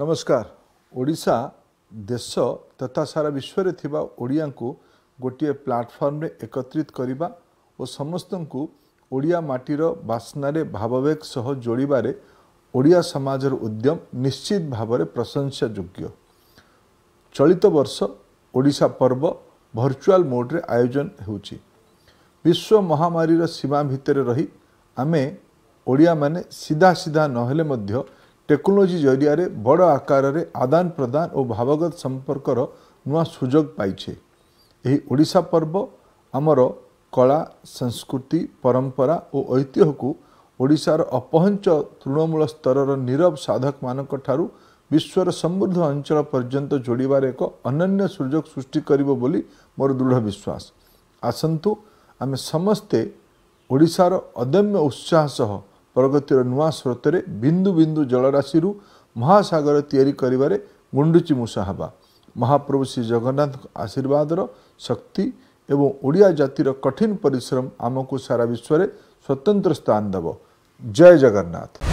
ନମସ୍କାର ଓଡ଼ିଶା ଦେଶ ତଥା ସାରା ବିଶ୍ୱରେ ଥିବା ଓଡ଼ିଆଙ୍କୁ ଗୋଟିଏ ପ୍ଲାଟଫର୍ମରେ ଏକତ୍ରିତ କରିବା ଓ ସମସ୍ତଙ୍କୁ ଓଡ଼ିଆ ମାଟିର ବାସ୍ନାରେ ଭାବବେଗ ସହ ଯୋଡ଼ିବାରେ ଓଡ଼ିଆ ସମାଜର ଉଦ୍ୟମ ନିଶ୍ଚିତ ଭାବରେ ପ୍ରଶଂସାଯୋଗ୍ୟ ଚଳିତ ବର୍ଷ ଓଡ଼ିଶା ପର୍ବ ଭର୍ଚୁଆଲ୍ ମୋଡ଼ରେ ଆୟୋଜନ ହେଉଛି ବିଶ୍ୱ ମହାମାରୀର ସୀମା ଭିତରେ ରହି ଆମେ ଓଡ଼ିଆମାନେ ସିଧା ସିଧା ନହେଲେ ମଧ୍ୟ ଟେକ୍ନୋଲୋଜି ଜରିଆରେ ବଡ଼ ଆକାରରେ ଆଦାନ ପ୍ରଦାନ ଓ ଭାବଗତ ସମ୍ପର୍କର ନୂଆ ସୁଯୋଗ ପାଇଛେ ଏହି ଓଡ଼ିଶା ପର୍ବ ଆମର କଳା ସଂସ୍କୃତି ପରମ୍ପରା ଓ ଐତିହ୍ୟକୁ ଓଡ଼ିଶାର ଅପହଞ୍ଚ ତୃଣମୂଳ ସ୍ତରର ନିରବ ସାଧକମାନଙ୍କ ଠାରୁ ବିଶ୍ୱର ସମୃଦ୍ଧ ଅଞ୍ଚଳ ପର୍ଯ୍ୟନ୍ତ ଯୋଡ଼ିବାର ଏକ ଅନନ୍ୟ ସୁଯୋଗ ସୃଷ୍ଟି କରିବ ବୋଲି ମୋର ଦୃଢ଼ ବିଶ୍ୱାସ ଆସନ୍ତୁ ଆମେ ସମସ୍ତେ ଓଡ଼ିଶାର ଅଦମ୍ୟ ଉତ୍ସାହ ସହ ପ୍ରଗତିର ନୂଆ ସ୍ରୋତରେ ବିନ୍ଦୁ ବିନ୍ଦୁ ଜଳରାଶିରୁ ମହାସାଗର ତିଆରି କରିବାରେ ଗୁଣ୍ଡୁଚି ମୂଷା ହେବା ମହାପ୍ରଭୁ ଶ୍ରୀ ଜଗନ୍ନାଥଙ୍କ ଆଶୀର୍ବାଦର ଶକ୍ତି ଏବଂ ଓଡ଼ିଆ ଜାତିର କଠିନ ପରିଶ୍ରମ ଆମକୁ ସାରା ବିଶ୍ୱରେ ସ୍ୱତନ୍ତ୍ର ସ୍ଥାନ ଦେବ ଜୟ ଜଗନ୍ନାଥ